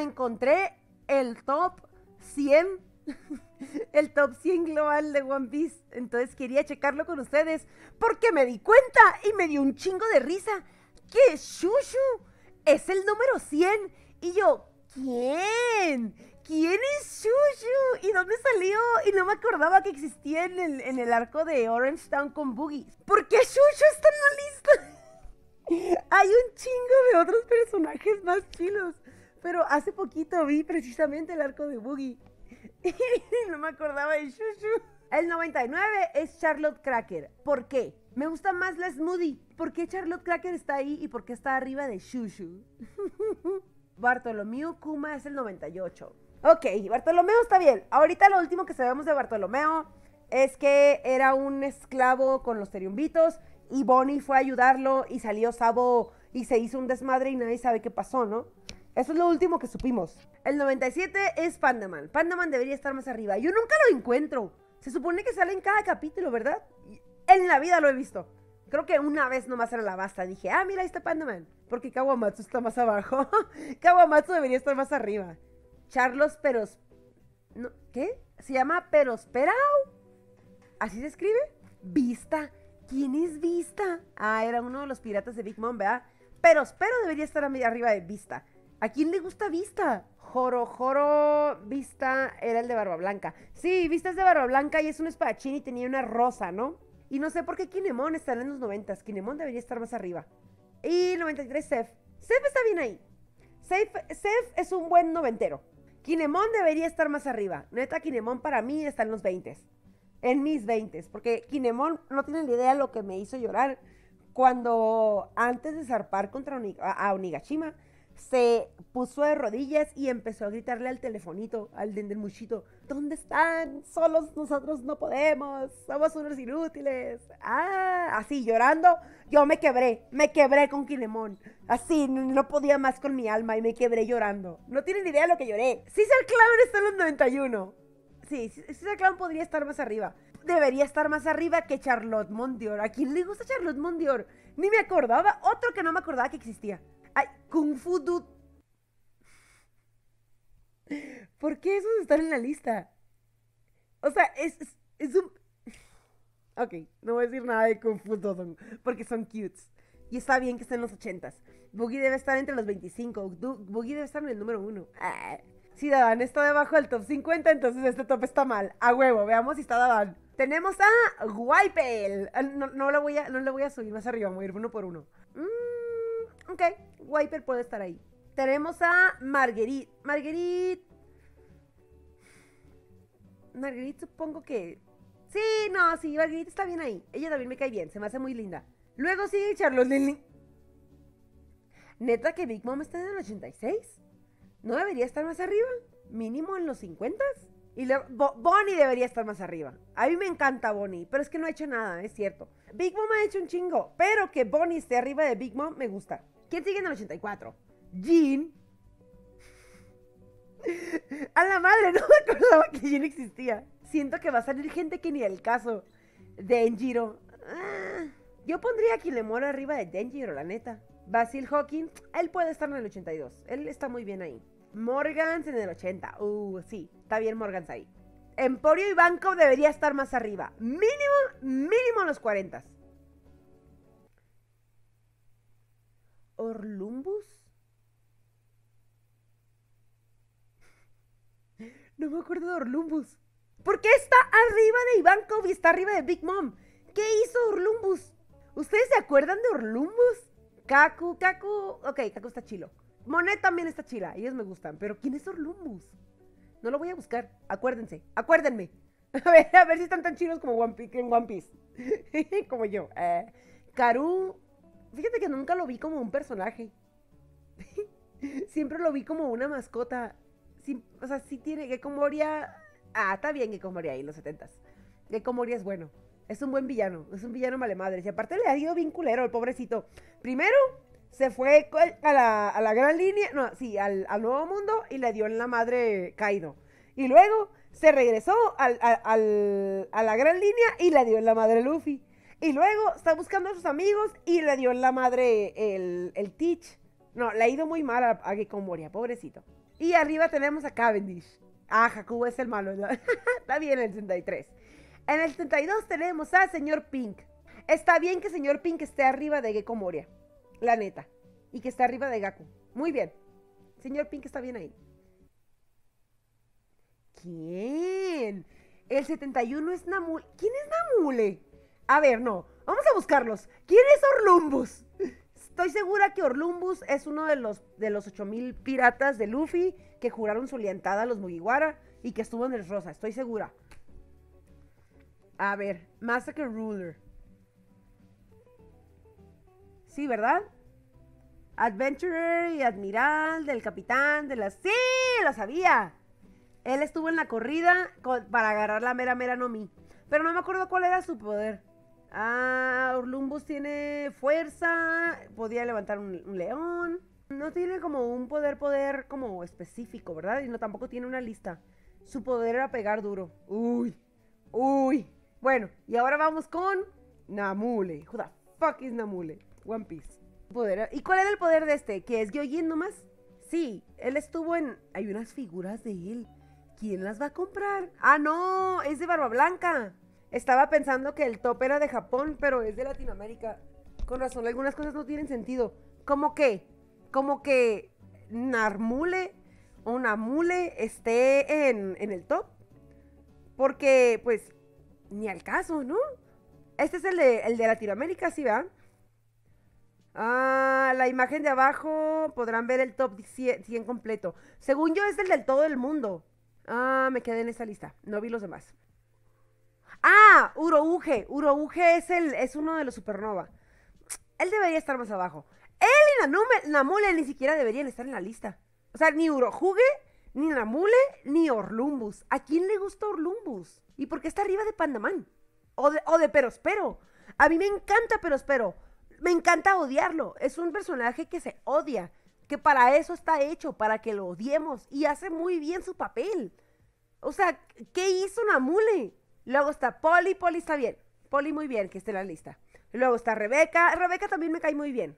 encontré el top 100, el top 100 global de One Piece. Entonces quería checarlo con ustedes porque me di cuenta y me dio un chingo de risa que Shushu es el número 100. Y yo, ¿quién? ¿Quién es Shushu? ¿Y dónde salió? Y no me acordaba que existía en el, arco de Orange Town con Boogie. ¿Por qué Shushu está en la lista? Hay un chingo de otros personajes más chilos. Pero hace poquito vi precisamente el arco de Boogie. Y no me acordaba de Shushu. El 99 es Charlotte Cracker. ¿Por qué? Me gusta más la Smoothie. ¿Por qué Charlotte Cracker está ahí y por qué está arriba de Shushu? Bartolomeo Kuma es el 98. Ok, Bartolomeo está bien. Ahorita lo último que sabemos de Bartolomeo es que era un esclavo con los teriumbitos y Bonnie fue a ayudarlo y salió Sabo y se hizo un desmadre y nadie sabe qué pasó, ¿no? Eso es lo último que supimos. El 97 es Pandaman. Pandaman debería estar más arriba. Yo nunca lo encuentro. Se supone que sale en cada capítulo, ¿verdad? En la vida lo he visto. Creo que una vez nomás era la basta. Dije, ah, mira, ahí está Pandaman. Porque Kawamatsu está más abajo. Kawamatsu debería estar más arriba. Charlos Peros... ¿Qué? ¿Se llama Perosperao? ¿Así se escribe? Vista. ¿Quién es Vista? Ah, era uno de los piratas de Big Mom, ¿verdad? Espero debería estar arriba de Vista. ¿A quién le gusta Vista? Joro, Joro, Vista era el de Barba Blanca. Sí, Vista es de Barba Blanca y es un espadachín y tenía una rosa, ¿no? Y no sé por qué Kinemon está en los 90. Kinemon debería estar más arriba. Y 93, Sef. Sef está bien ahí. Sef, es un buen noventero. Kinemon debería estar más arriba. Neta, Kinemon para mí está en los 20. En mis 20. Porque Kinemon no tiene ni idea lo que me hizo llorar cuando antes de zarpar contra Onigashima se puso de rodillas y empezó a gritarle al telefonito, al muchito, ¿dónde están? Solos nosotros no podemos, somos unos inútiles. Ah, así llorando, yo me quebré, me quebré con Quilemón. Así, no podía más con mi alma y me quebré llorando. No tienen idea de lo que lloré. si Clown está en los 91. Sí, Cesar Clown podría estar más arriba. Debería estar más arriba que Charlotte Mondior. ¿A quién le gusta Charlotte Mondior? Ni me acordaba, otro que no me acordaba que existía. Kung Fu Dude. ¿Por qué esos están en la lista? O sea, es, es, un... Ok, no voy a decir nada de Kung Fu Dude porque son cutes. Y está bien que estén los 80s. debe estar entre los 25. Buggy debe estar en el número uno ah. Si Dadan está debajo del top 50, entonces este top está mal. A huevo, veamos si está Dadan. Tenemos a Guaypel. Ah, no, no, lo voy a, no lo voy a subir más arriba, voy a ir uno por uno. Mmm Ok, Wiper puede estar ahí. Tenemos a Marguerite. Marguerite. Marguerite supongo que... Sí, no, sí, Marguerite está bien ahí. Ella también me cae bien, se me hace muy linda. Luego sigue Charlotte Lili. ¿Neta que Big Mom está en el 86? ¿No debería estar más arriba? ¿Mínimo en los 50? Y Bonnie debería estar más arriba. A mí me encanta Bonnie, pero es que no ha hecho nada, es cierto. Big Mom ha hecho un chingo, pero que Bonnie esté arriba de Big Mom me gusta. ¿Quién sigue en el 84? Jean. A la madre, no me acordaba que Jean existía. Siento que va a salir gente que ni el caso. Denjiro. Ah, yo pondría a muera arriba de Denjiro, la neta. Basil Hawking, él puede estar en el 82. Él está muy bien ahí. Morgans en el 80. Uh, sí, está bien Morgans ahí. Emporio y Banco debería estar más arriba. Mínimo, mínimo los 40. Orlumbus. No me acuerdo de Orlumbus. ¿Por qué está arriba de Ivankov y está arriba de Big Mom? ¿Qué hizo Orlumbus? ¿Ustedes se acuerdan de Orlumbus? Kaku, Kaku. Ok, Kaku está chilo. Monet también está chila, ellos me gustan. Pero ¿quién es Orlumbus? No lo voy a buscar. Acuérdense, acuérdenme. A ver, si están tan chilos como One Piece, en One Piece. como yo. Eh. Karu Fíjate que nunca lo vi como un personaje. Siempre lo vi como una mascota. o sea, sí tiene. Gecko Moria. Ah, está bien Gecko Moria ahí, los setentas. Gecko Moria es bueno. Es un buen villano. Es un villano malemadre. Y aparte le ha ido bien culero al pobrecito. Primero, se fue a la, gran línea. No, sí, al, nuevo mundo y le dio en la madre Kaido. Y luego se regresó a la gran línea y le dio en la madre Luffy. Y luego está buscando a sus amigos y le dio la madre el, el Teach. No, le ha ido muy mal a, a Moria, pobrecito. Y arriba tenemos a Cavendish. Ah, Jacobo es el malo. está bien el 73. En el 32 tenemos al señor Pink. Está bien que señor Pink esté arriba de Gecko La neta. Y que esté arriba de Gaku. Muy bien. Señor Pink está bien ahí. ¿Quién? El 71 es Namule. ¿Quién es Namule? A ver, no. Vamos a buscarlos. ¿Quién es Orlumbus? Estoy segura que Orlumbus es uno de los, de los 8000 piratas de Luffy que juraron su orientada a los Mugiwara y que estuvo en el Rosa. Estoy segura. A ver, Massacre Ruler. Sí, ¿verdad? Adventurer y admiral del capitán de las... ¡Sí! ¡Lo sabía! Él estuvo en la corrida para agarrar la mera mera Nomi. Pero no me acuerdo cuál era su poder. Ah, Urlumbus tiene fuerza, podía levantar un, león. No tiene como un poder, poder como específico, ¿verdad? Y no tampoco tiene una lista. Su poder era pegar duro. Uy, uy. Bueno, y ahora vamos con Namule. Who the fuck is Namule? One Piece. Poder, ¿Y cuál era el poder de este? ¿Que es Gyojin nomás? Sí, él estuvo en... Hay unas figuras de él. ¿Quién las va a comprar? Ah, no, es de Barba Blanca. Estaba pensando que el top era de Japón, pero es de Latinoamérica. Con razón, algunas cosas no tienen sentido. ¿Cómo que? ¿Cómo que Narmule o Namule esté en, el top. Porque, pues, ni al caso, ¿no? Este es el de, Latinoamérica, ¿sí, vean? Ah, la imagen de abajo podrán ver el top 100, 100 completo. Según yo, es el del todo el mundo. Ah, me quedé en esa lista. No vi los demás. Ah, Urouge. Urouge es, el, es uno de los supernova. Él debería estar más abajo. Él y Namule ni siquiera deberían estar en la lista. O sea, ni Urojuge, ni Namule, ni Orlumbus. ¿A quién le gusta Orlumbus? ¿Y por qué está arriba de Pandamán? O de, o de Perospero. A mí me encanta Perospero. Me encanta odiarlo. Es un personaje que se odia. Que para eso está hecho, para que lo odiemos. Y hace muy bien su papel. O sea, ¿qué hizo Namule? Luego está Poli, Poli está bien. Poli muy bien, que esté en la lista. Luego está Rebeca, Rebeca también me cae muy bien.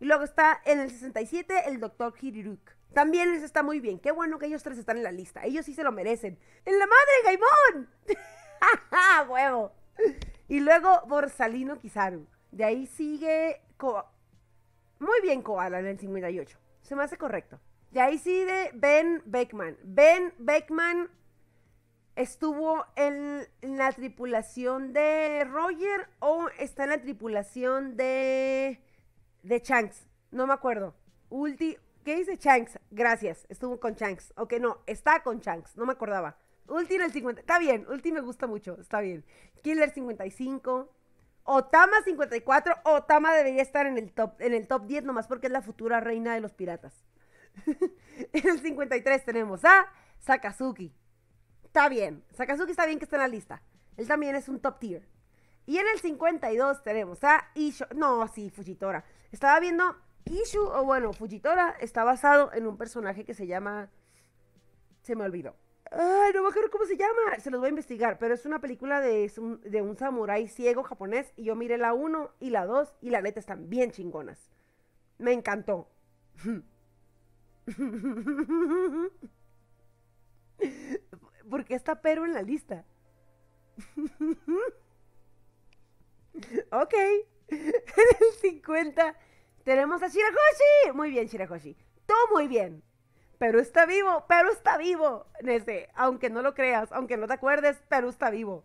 Y luego está en el 67 el doctor Kiriruk. También les está muy bien. Qué bueno que ellos tres están en la lista. Ellos sí se lo merecen. ¡En la madre, Gaimón! ¡Ja, huevo! Y luego Borsalino Kizaru. De ahí sigue Muy bien Koala en el 58. Se me hace correcto. De ahí sigue Ben Beckman. Ben Beckman estuvo en la tripulación de Roger o está en la tripulación de de Shanks, no me acuerdo. Ulti, ¿qué dice Shanks? Gracias, estuvo con o Ok, no, está con Shanks, no me acordaba. Ulti en el 50, está bien, Ulti me gusta mucho, está bien. Killer 55, Otama 54, Otama debería estar en el top en el top 10 nomás porque es la futura reina de los piratas. en el 53 tenemos a Sakazuki está bien. Sakazuki está bien que está en la lista. Él también es un top tier. Y en el 52 tenemos a Ishu, No, sí, Fujitora. Estaba viendo. Ishu, o bueno, Fujitora, está basado en un personaje que se llama. Se me olvidó. Ay, no me acuerdo cómo se llama. Se los voy a investigar. Pero es una película de, de un samurái ciego japonés. Y yo miré la 1 y la 2. Y la neta están bien chingonas. Me encantó. ¿Por qué está pero en la lista? ok. en el 50 tenemos a Shirahoshi. Muy bien, Shirahoshi. Todo muy bien. Pero está vivo, pero está vivo. aunque no lo creas, aunque no te acuerdes, pero está vivo.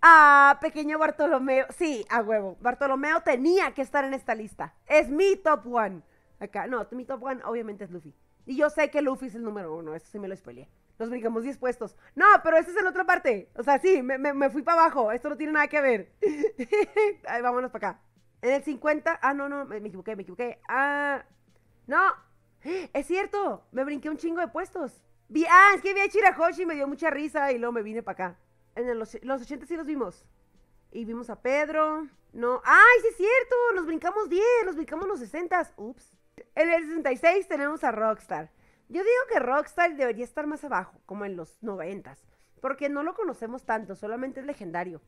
Ah, pequeño Bartolomeo. Sí, a huevo. Bartolomeo tenía que estar en esta lista. Es mi top one. Acá, no, mi top one obviamente es Luffy. Y yo sé que Luffy es el número uno, eso sí me lo spoileé nos brincamos 10 puestos. No, pero ese es en otra parte. O sea, sí, me, fui para abajo. Esto no tiene nada que ver. vámonos para acá. En el 50. Ah, no, no, me equivoqué, me equivoqué. Ah, no. Es cierto, me brinqué un chingo de puestos. Vi, ah, es que vi a Chirahoshi, me dio mucha risa y luego me vine para acá. En los, los 80 sí los vimos. Y vimos a Pedro. No. ¡Ay, sí es cierto! Nos brincamos 10, nos brincamos los 60. Ups. En el 66 tenemos a Rockstar. Yo digo que Rockstar debería estar más abajo, como en los noventas, porque no lo conocemos tanto, solamente es legendario.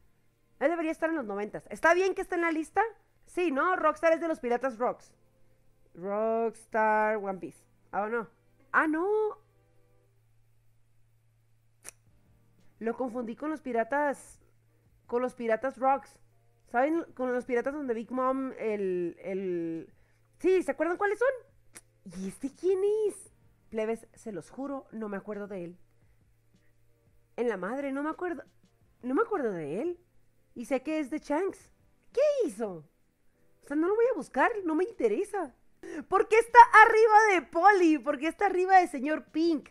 Él debería estar en los noventas. ¿Está bien que esté en la lista? Sí, ¿no? Rockstar es de los piratas Rocks. Rockstar One Piece. Ah, no. Ah, no. Lo confundí con los piratas. Con los piratas Rocks. ¿Saben? Con los piratas donde Big Mom, el. el... Sí, ¿se acuerdan cuáles son? ¿Y este quién es? Plebes, se los juro, no me acuerdo de él. En la madre, no me acuerdo. No me acuerdo de él. Y sé que es de Shanks. ¿Qué hizo? O sea, no lo voy a buscar, no me interesa. ¿Por qué está arriba de Polly? ¿Por qué está arriba de señor Pink?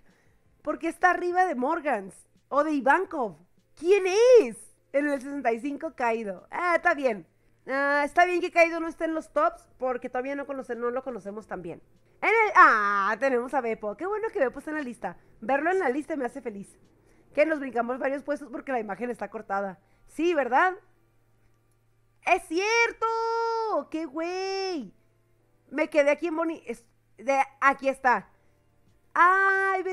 ¿Por qué está arriba de Morgans? ¿O de Ivankov? ¿Quién es? En el 65 caído. Ah, está bien. Ah, está bien que Kaido no esté en los tops porque todavía no, no lo conocemos tan bien. En el, ah, tenemos a Beppo. Qué bueno que Beppo está en la lista. Verlo en la lista me hace feliz. Que nos brincamos varios puestos porque la imagen está cortada. Sí, ¿verdad? ¡Es cierto! ¡Qué güey! Me quedé aquí en Bonnie de, aquí está. ¡Ay!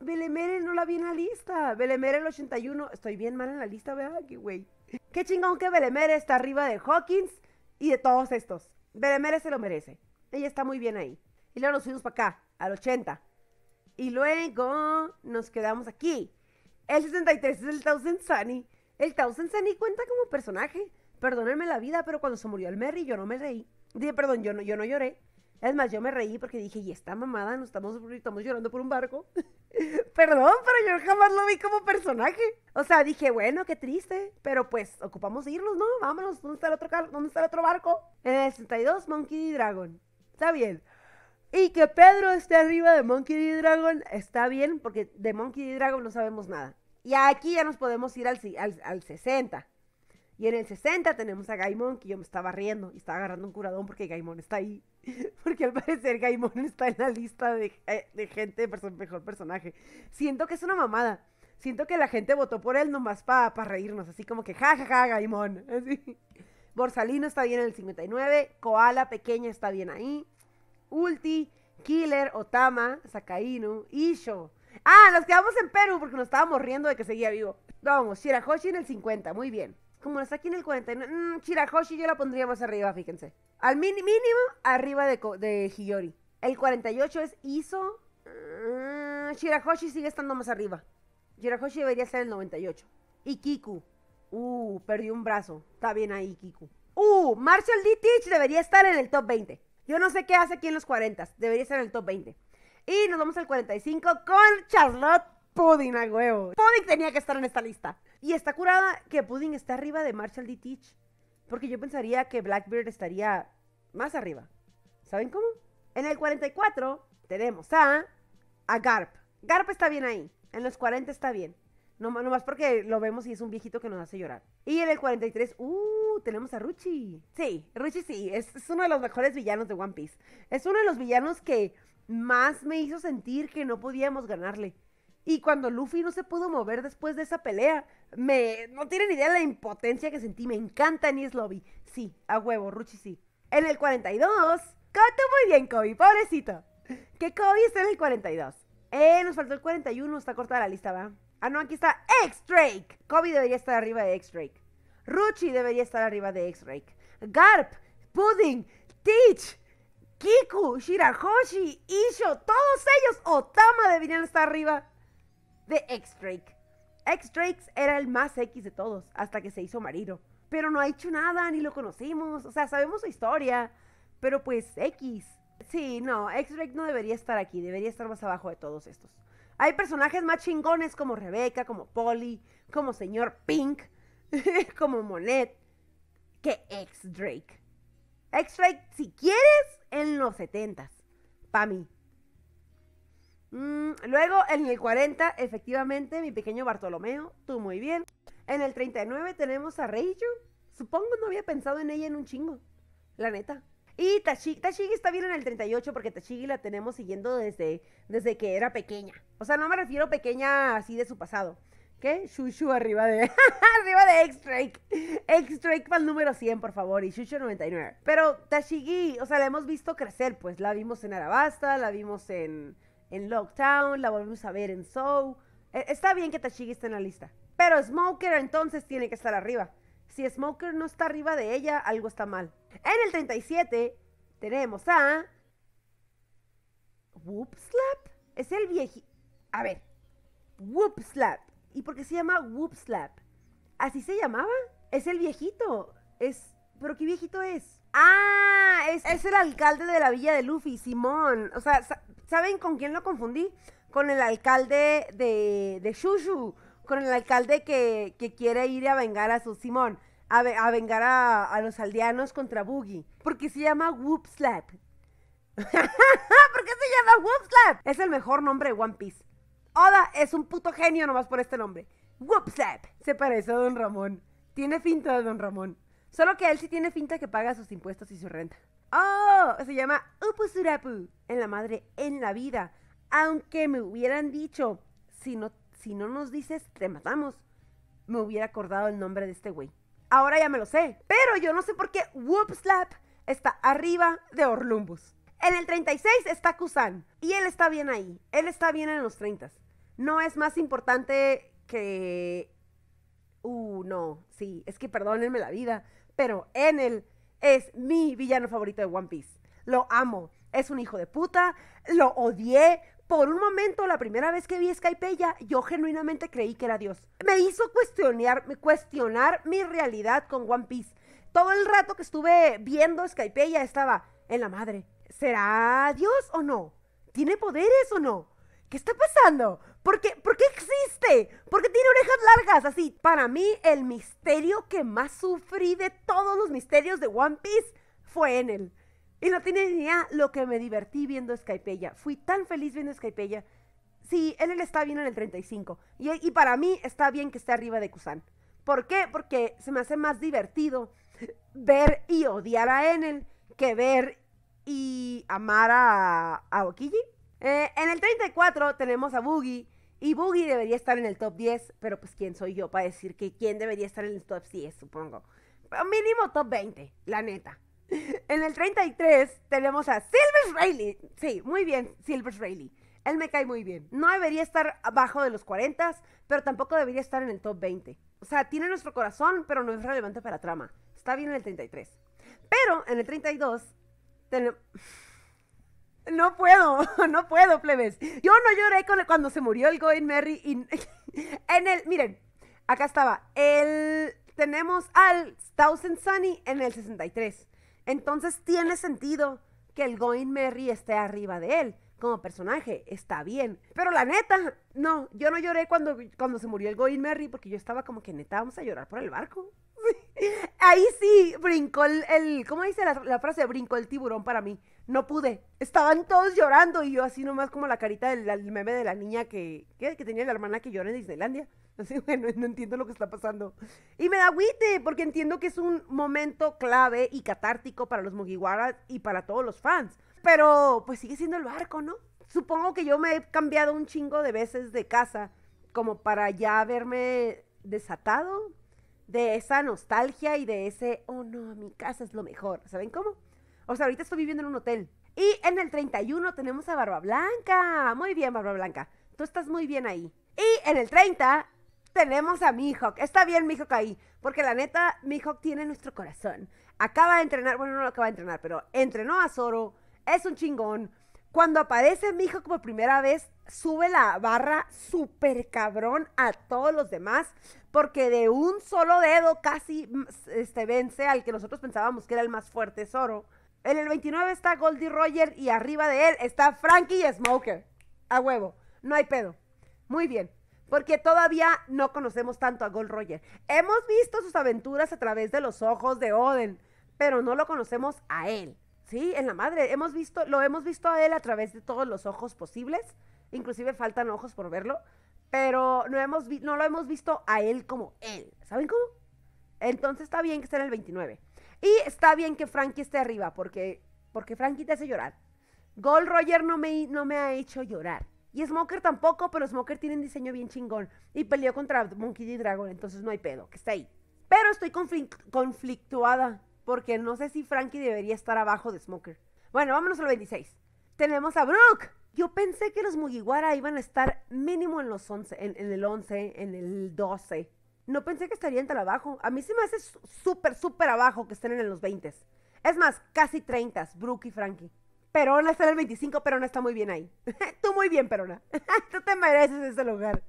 Belemere no la vi en la lista. Belemere el 81. Estoy bien mal en la lista, ¿verdad? ¡Qué güey! Qué chingón que Belemere está arriba de Hawkins y de todos estos. Belemere se lo merece. Ella está muy bien ahí. Y luego nos fuimos para acá, al 80. Y luego nos quedamos aquí. El 63 es el Thousand Sunny. El Thousand Sunny cuenta como personaje. Perdónenme la vida, pero cuando se murió el Merry yo no me reí. Dije, perdón, yo no, yo no lloré. Es más, yo me reí porque dije, y esta mamada, nos estamos, estamos llorando por un barco. Perdón, pero yo jamás lo vi como personaje. O sea, dije, bueno, qué triste, pero pues ocupamos irnos, ¿no? Vámonos, ¿dónde está el otro, dónde está el otro barco? En el 62, Monkey D. Dragon. Está bien. Y que Pedro esté arriba de Monkey D. Dragon está bien, porque de Monkey D. Dragon no sabemos nada. Y aquí ya nos podemos ir al, al, al 60. Y en el 60 tenemos a Gaimon, que yo me estaba riendo y estaba agarrando un curadón porque Gaimon está ahí. Porque al parecer Gaimon está en la lista de, eh, de gente de mejor personaje. Siento que es una mamada. Siento que la gente votó por él nomás para reírnos. Así como que jajaja, ja, Gaimon. Borsalino está bien en el 59. Koala pequeña está bien ahí. Ulti, Killer, Otama, Sakainu, Isho. Ah, nos quedamos en Perú porque nos estábamos riendo de que seguía vivo. Vamos, Shirahoshi en el 50. Muy bien como está aquí en el 49, mm, Shirahoshi yo la pondría más arriba, fíjense. Al mínimo, arriba de, de Hiyori. El 48 es Iso. Mm, Shirahoshi sigue estando más arriba. Shirahoshi debería ser el 98. Y Kiku. Uh, perdió un brazo. Está bien ahí, Kiku. Uh, Marshall D. Teach debería estar en el top 20. Yo no sé qué hace aquí en los 40. Debería estar en el top 20. Y nos vamos al 45 con Charlotte Pudding a huevo. Pudding tenía que estar en esta lista. Y está curada que Pudding está arriba de Marshall D. Teach. Porque yo pensaría que Blackbeard estaría más arriba. ¿Saben cómo? En el 44 tenemos a, a Garp. Garp está bien ahí. En los 40 está bien. No, nomás porque lo vemos y es un viejito que nos hace llorar. Y en el 43, uh, tenemos a Ruchi. Sí, Ruchi sí, es, uno de los mejores villanos de One Piece. Es uno de los villanos que más me hizo sentir que no podíamos ganarle. Y cuando Luffy no se pudo mover después de esa pelea, me. No tienen idea de la impotencia que sentí. Me encanta Nice Lobby. Sí, a huevo, Ruchi sí. En el 42. Coto muy bien, Kobe, pobrecito. Que Kobe está en el 42. Eh, nos faltó el 41. Está cortada la lista, ¿va? Ah, no, aquí está X-Drake. Kobe debería estar arriba de X-Drake. Ruchi debería estar arriba de X-Drake. Garp, Pudding, Teach. Kiku, Shirahoshi, Isho, todos ellos, Otama deberían estar arriba de X-Drake. X-Drake era el más X de todos, hasta que se hizo marido. Pero no ha hecho nada, ni lo conocimos, o sea, sabemos su historia, pero pues X. Sí, no, X-Drake no debería estar aquí, debería estar más abajo de todos estos. Hay personajes más chingones como Rebeca, como Polly, como señor Pink, como Monet, que x Drake. x Drake, si quieres, en los 70 Pa' mí. Mm, luego, en el 40, efectivamente, mi pequeño Bartolomeo, tú muy bien. En el 39 tenemos a Reiju. Supongo no había pensado en ella en un chingo. La neta. Y Tashigi, Tashigi está bien en el 38 porque Tashigi la tenemos siguiendo desde, desde que era pequeña. O sea, no me refiero pequeña así de su pasado. ¿Qué? Shushu arriba de. arriba de X-Drake. X-Drake para el número 100, por favor. Y Shushu 99. Pero Tashigi, o sea, la hemos visto crecer, pues. La vimos en Arabasta, la vimos en en Lockdown, la volvemos a ver en Soul. E, está bien que Tashigi esté en la lista, pero Smoker entonces tiene que estar arriba. Si Smoker no está arriba de ella, algo está mal. En el 37 tenemos a... ¿Whoopslap? Es el viejito... A ver. Whoopslap. ¿Y por qué se llama Whoopslap? ¿Así se llamaba? Es el viejito. Es... ¿Pero qué viejito es? Ah, es, es el alcalde de la villa de Luffy, Simón. O sea, ¿Saben con quién lo confundí? Con el alcalde de, de Shushu, con el alcalde que, quiere ir a vengar a su Simón, a, vengar a, los aldeanos contra Boogie, porque se llama Whoopslap. ¿Por qué se llama Whoopslap? Es el mejor nombre de One Piece. Oda es un puto genio nomás por este nombre. Whoopslap. Se parece a Don Ramón. Tiene finta de Don Ramón. Solo que él sí tiene finta que paga sus impuestos y su renta. Oh, se llama Upusurapu, en la madre, en la vida. Aunque me hubieran dicho, si no, si no nos dices, te matamos, me hubiera acordado el nombre de este güey. Ahora ya me lo sé, pero yo no sé por qué Whoopslap está arriba de Orlumbus. En el 36 está Kusan, y él está bien ahí, él está bien en los 30. No es más importante que... Uh, no, sí, es que perdónenme la vida, pero en el es mi villano favorito de One Piece. Lo amo. Es un hijo de puta. Lo odié. Por un momento, la primera vez que vi Skypeya, yo genuinamente creí que era Dios. Me hizo cuestionar, cuestionar mi realidad con One Piece. Todo el rato que estuve viendo Skypeya estaba en la madre. ¿Será Dios o no? ¿Tiene poderes o no? ¿Qué está pasando? qué? ¿Por qué existe? ¿Por qué tiene orejas largas? Así, para mí el misterio que más sufrí de todos los misterios de One Piece fue en él. Y no tiene idea lo que me divertí viendo Skypeya. Fui tan feliz viendo Skypeya. Sí, Enel está bien en el 35. Y, para mí está bien que esté arriba de Kusan. ¿Por qué? Porque se me hace más divertido ver y odiar a Enel que ver y amar a, a eh, en el 34 tenemos a Boogie. Y Boogie debería estar en el top 10, pero pues quién soy yo para decir que quién debería estar en el top 10, supongo. mínimo top 20, la neta. En el 33 tenemos a Silver Riley Sí, muy bien, Silver Riley Él me cae muy bien. No debería estar abajo de los 40, pero tampoco debería estar en el top 20. O sea, tiene nuestro corazón, pero no es relevante para trama. Está bien en el 33. Pero en el 32 tenemos... no puedo, no puedo, plebes. Yo no lloré cuando se murió el Going Merry. Y, en el, miren, acá estaba. El, tenemos al Thousand Sunny en el 63. Entonces tiene sentido que el Going Merry esté arriba de él. Como personaje, está bien. Pero la neta, no, yo no lloré cuando, cuando se murió el Going Merry porque yo estaba como que neta, vamos a llorar por el barco. Ahí sí brincó el, ¿cómo dice la, la, frase? Brincó el tiburón para mí no pude. Estaban todos llorando y yo así nomás como la carita del, meme de la niña que, tenía la hermana que llora en Disneylandia. Así, bueno, no entiendo lo que está pasando. Y me da guite porque entiendo que es un momento clave y catártico para los Mugiwaras y para todos los fans. Pero pues sigue siendo el barco, ¿no? Supongo que yo me he cambiado un chingo de veces de casa como para ya haberme desatado de esa nostalgia y de ese, oh no, mi casa es lo mejor. ¿Saben cómo? O sea, ahorita estoy viviendo en un hotel. Y en el 31 tenemos a Barba Blanca. Muy bien, Barba Blanca. Tú estás muy bien ahí. Y en el 30 tenemos a Mihawk. Está bien Mihawk ahí. Porque la neta, Mihawk tiene nuestro corazón. Acaba de entrenar, bueno, no lo acaba de entrenar, pero entrenó a Zoro. Es un chingón. Cuando aparece Mihawk por primera vez, sube la barra súper cabrón a todos los demás, porque de un solo dedo casi mm, este, vence al que nosotros pensábamos que era el más fuerte Zoro. En el 29 está Goldie Roger y arriba de él está Frankie Smoker. A huevo, no hay pedo. Muy bien, porque todavía no conocemos tanto a Gold Roger. Hemos visto sus aventuras a través de los ojos de Oden, pero no lo conocemos a él. Sí, en la madre, hemos visto, lo hemos visto a él a través de todos los ojos posibles, inclusive faltan ojos por verlo, pero no, hemos no lo hemos visto a él como él. ¿Saben cómo? Entonces está bien que esté en el 29. Y está bien que Frankie esté arriba, porque, porque Frankie te hace llorar. Gold Roger no me, no me ha hecho llorar. Y Smoker tampoco, pero Smoker tiene un diseño bien chingón. Y peleó contra Monkey D. Dragon, entonces no hay pedo, que está ahí. Pero estoy conflictuada, porque no sé si Frankie debería estar abajo de Smoker. Bueno, vámonos al 26. Tenemos a Brooke. Yo pensé que los Mugiwara iban a estar mínimo en los 11, en, en el 11, en el 12 no pensé que estarían tan abajo. A mí sí me hace súper, súper abajo que estén en los 20. Es más, casi 30, Brooke y Frankie. Perona está en el 25, Perona está muy bien ahí. Tú muy bien, Perona. Tú te mereces ese lugar.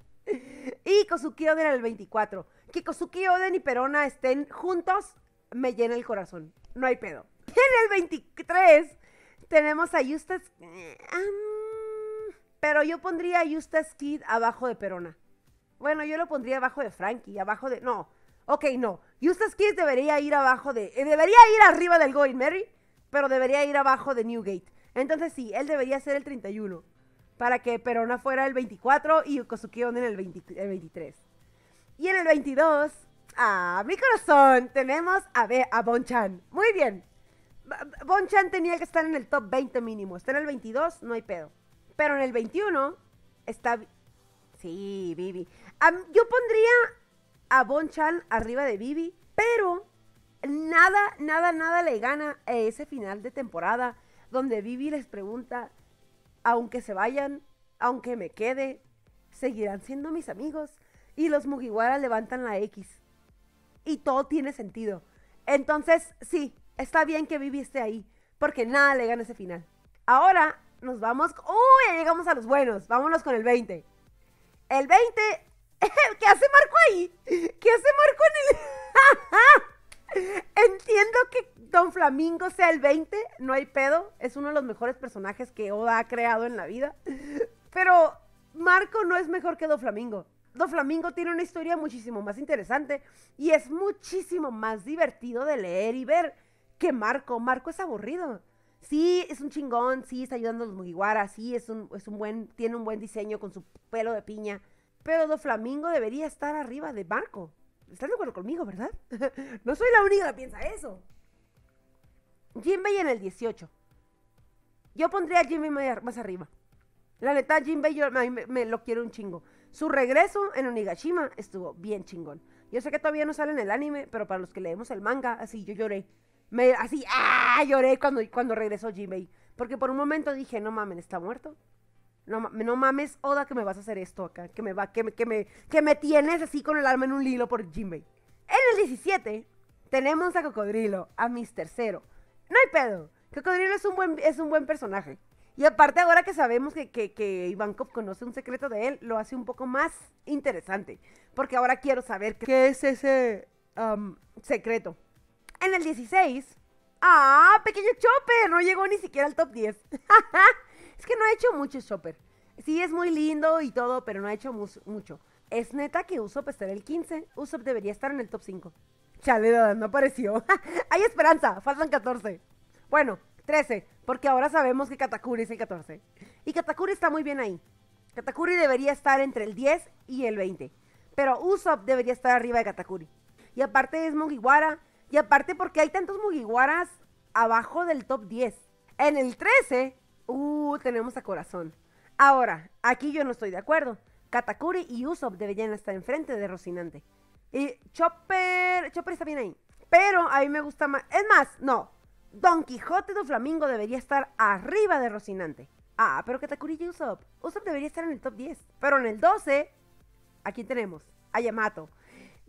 Y Kosuki Oden en el 24. Que Kosuki Oden y Perona estén juntos me llena el corazón. No hay pedo. En el 23 tenemos a Justus. Mm, pero yo pondría a Justus Kid abajo de Perona. Bueno, yo lo pondría abajo de Frankie, abajo de. No. Ok, no. Eustace Kids debería ir abajo de. Eh, debería ir arriba del Going Mary, pero debería ir abajo de Newgate. Entonces sí, él debería ser el 31. Para que Perona fuera el 24 y Kosuke en el, 23. Y en el 22, a ah, mi corazón, tenemos a, a Bonchan. Muy bien. Bonchan tenía que estar en el top 20 mínimo. Está en el 22, no hay pedo. Pero en el 21 está Sí, Vivi. yo pondría a Bonchan arriba de Vivi, pero nada, nada, nada le gana a eh, ese final de temporada donde Vivi les pregunta, aunque se vayan, aunque me quede, seguirán siendo mis amigos. Y los Mugiwara levantan la X. Y todo tiene sentido. Entonces, sí, está bien que Vivi esté ahí, porque nada le gana ese final. Ahora nos vamos. ¡Uy! ya llegamos a los buenos. Vámonos con el 20. El 20. ¿Qué hace Marco ahí? ¿Qué hace Marco en el.? Entiendo que Don Flamingo sea el 20, no hay pedo. Es uno de los mejores personajes que Oda ha creado en la vida. Pero Marco no es mejor que Don Flamingo. Don Flamingo tiene una historia muchísimo más interesante y es muchísimo más divertido de leer y ver que Marco. Marco es aburrido sí, es un chingón, sí, está ayudando a los Mugiwara, sí, es un, buen, tiene un buen diseño con su pelo de piña, pero Doflamingo Flamingo debería estar arriba de barco. Estás de acuerdo conmigo, ¿verdad? no soy la única que piensa eso. Jinbei en el 18. Yo pondría a Jinbei más arriba. La neta, Jinbei yo me, me, lo quiero un chingo. Su regreso en Onigashima estuvo bien chingón. Yo sé que todavía no sale en el anime, pero para los que leemos el manga, así yo lloré. Me, así, ¡ah! Lloré cuando, cuando regresó Jinbei Porque por un momento dije, no mames, está muerto. No, no, mames, Oda, que me vas a hacer esto acá. Que me, va, que, que, me, que me tienes así con el arma en un hilo por Jinbei. En el 17 tenemos a Cocodrilo, a Mr. tercero No hay pedo. Cocodrilo es un buen, es un buen personaje. Y aparte ahora que sabemos que, que, que Ivankov conoce un secreto de él, lo hace un poco más interesante. Porque ahora quiero saber qué es ese um, secreto. En el 16. ¡Ah! Pequeño Chopper. No llegó ni siquiera al top 10. es que no ha hecho mucho Chopper. Sí, es muy lindo y todo, pero no ha hecho mucho. Es neta que Usopp está en el 15. Usopp debería estar en el top 5. Chale, no apareció. Hay esperanza. Faltan 14. Bueno, 13. Porque ahora sabemos que Katakuri es el 14. Y Katakuri está muy bien ahí. Katakuri debería estar entre el 10 y el 20. Pero Usopp debería estar arriba de Katakuri. Y aparte es Mugiwara y aparte porque hay tantos Mugiwaras abajo del top 10. En el 13, uh, tenemos a Corazón. Ahora, aquí yo no estoy de acuerdo. Katakuri y Usopp deberían estar enfrente de Rocinante. Y Chopper, Chopper está bien ahí. Pero a mí me gusta más. Es más, no. Don Quijote de Flamingo debería estar arriba de Rocinante. Ah, pero Katakuri y Usopp. Usopp debería estar en el top 10. Pero en el 12, aquí tenemos a Yamato.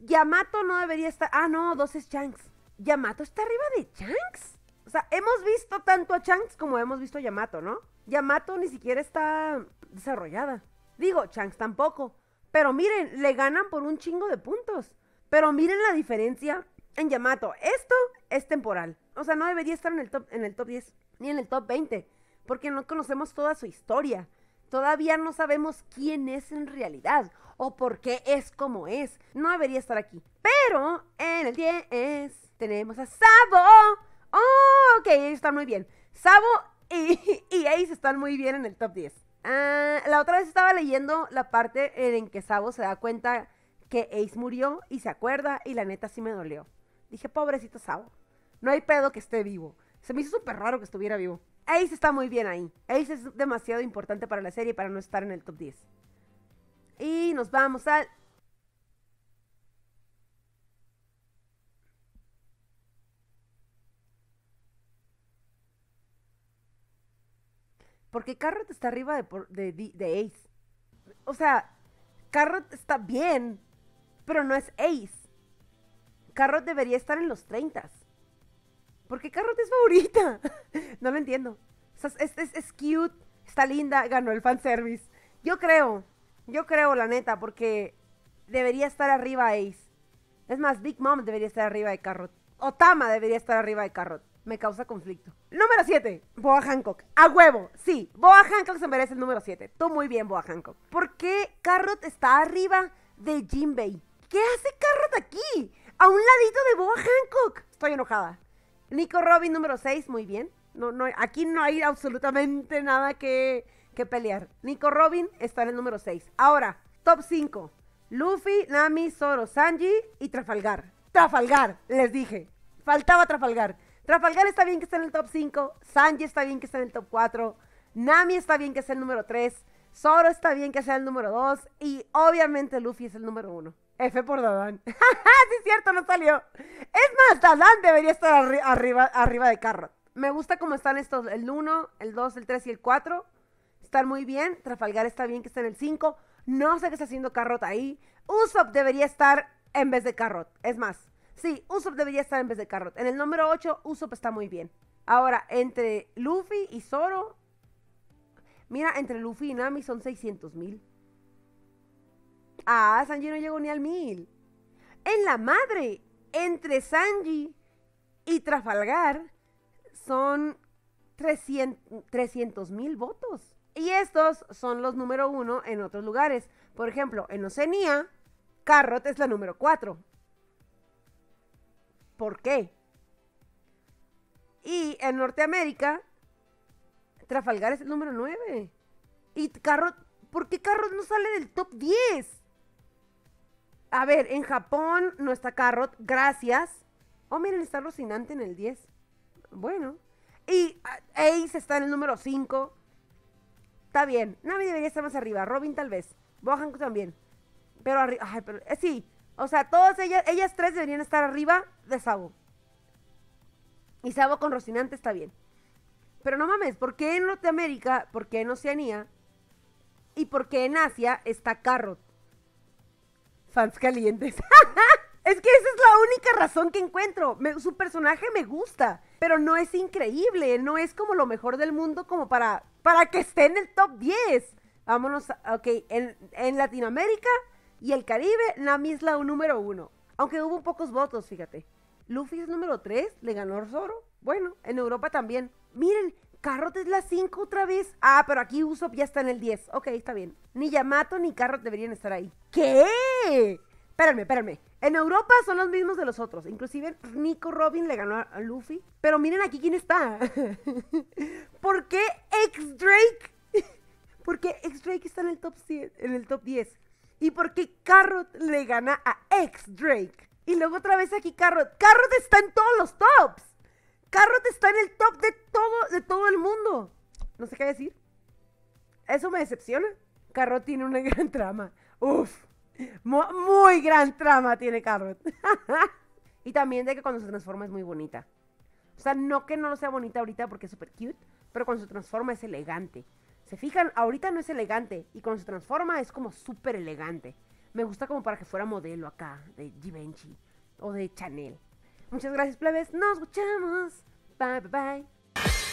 Yamato no debería estar. Ah, no, dos es Shanks. Yamato está arriba de Shanks. O sea, hemos visto tanto a Shanks como hemos visto a Yamato, ¿no? Yamato ni siquiera está desarrollada. Digo, Shanks tampoco. Pero miren, le ganan por un chingo de puntos. Pero miren la diferencia en Yamato. Esto es temporal. O sea, no debería estar en el top, en el top 10 ni en el top 20. Porque no conocemos toda su historia. Todavía no sabemos quién es en realidad o por qué es como es. No debería estar aquí. Pero en el 10 tenemos a Sabo. Oh, ok, está están muy bien. Sabo y, Ace están muy bien en el top 10. Ah, la otra vez estaba leyendo la parte en que Sabo se da cuenta que Ace murió y se acuerda y la neta sí me dolió. Dije, pobrecito Sabo, no hay pedo que esté vivo. Se me hizo súper raro que estuviera vivo. Ace está muy bien ahí. Ace es demasiado importante para la serie para no estar en el top 10. Y nos vamos al Porque Carrot está arriba de, Ace. O sea, Carrot está bien, pero no es Ace. Carrot debería estar en los 30. ¿Por qué Carrot es favorita? no lo entiendo. es, cute, está linda, ganó el fanservice. Yo creo, yo creo, la neta, porque debería estar arriba Ace. Es más, Big Mom debería estar arriba de Carrot. Otama debería estar arriba de Carrot. Me causa conflicto. Número 7. Boa Hancock. A huevo. Sí, Boa Hancock se merece el número 7. Tú muy bien, Boa Hancock. ¿Por qué Carrot está arriba de Jinbei? ¿Qué hace Carrot aquí? A un ladito de Boa Hancock. Estoy enojada. Nico Robin número 6, muy bien. No, no, aquí no hay absolutamente nada que, que pelear. Nico Robin está en el número 6. Ahora, top 5. Luffy, Nami, Zoro, Sanji y Trafalgar. Trafalgar, les dije. Faltaba Trafalgar. Trafalgar está bien que está en el top 5. Sanji está bien que está en el top 4. Nami está bien que sea el número 3. Zoro está bien que sea el número 2. Y obviamente Luffy es el número 1. F por Dadán. sí, es cierto, no salió. Es más, Dadán debería estar arriba, arriba de Carrot. Me gusta cómo están estos, el 1, el 2, el 3 y el 4. Están muy bien. Trafalgar está bien que está en el 5. No sé qué está haciendo Carrot ahí. Usopp debería estar en vez de Carrot. Es más, sí, Usopp debería estar en vez de Carrot. En el número 8, Usopp está muy bien. Ahora, entre Luffy y Zoro. Mira, entre Luffy y Nami son 600 mil. Ah, Sanji no llegó ni al mil. En la madre, entre Sanji y Trafalgar, son 300 mil votos. Y estos son los número uno en otros lugares. Por ejemplo, en Oceanía, Carrot es la número cuatro. ¿Por qué? Y en Norteamérica, Trafalgar es el número nueve. Y Carrot, ¿por qué Carrot no sale del top 10? A ver, en Japón no está Carrot, gracias. Oh, miren, está Rocinante en el 10. Bueno. Y ah, Ace está en el número 5. Está bien. nadie debería estar más arriba. Robin tal vez. Bohan también. Pero arriba. Eh, sí. O sea, todas ellas, ellas tres deberían estar arriba de Sabo. Y Sabo con Rocinante está bien. Pero no mames, ¿por qué en Norteamérica, por qué en Oceanía y por qué en Asia está Carrot? Fans calientes. es que esa es la única razón que encuentro. su personaje me gusta, pero no es increíble, no es como lo mejor del mundo como para, para que esté en el top 10. Vámonos, ok, en, Latinoamérica y el Caribe, Nami es la número uno. Aunque hubo pocos votos, fíjate. Luffy es número 3, le ganó Zoro. Bueno, en Europa también. Miren, Carrot es la 5 otra vez. Ah, pero aquí Usopp ya está en el 10. Ok, está bien. Ni Yamato ni Carrot deberían estar ahí. ¿Qué? Espérenme, espérenme. En Europa son los mismos de los otros. Inclusive Nico Robin le ganó a Luffy. Pero miren aquí quién está. ¿Por qué ex Drake? ¿Por qué ex Drake está en el top 10? En el top 10? ¿Y por qué Carrot le gana a ex Drake? Y luego otra vez aquí Carrot. Carrot está en todos los tops. Carrot está en el top de todo, de todo el mundo. No sé qué decir. Eso me decepciona. Carrot tiene una gran trama. Uf. muy gran trama tiene Carrot. y también de que cuando se transforma es muy bonita. O sea, no que no lo sea bonita ahorita porque es súper cute, pero cuando se transforma es elegante. Se fijan, ahorita no es elegante y cuando se transforma es como súper elegante. Me gusta como para que fuera modelo acá de Givenchy o de Chanel. Muchas gracias, plebes. Nos escuchamos. Bye, bye, bye.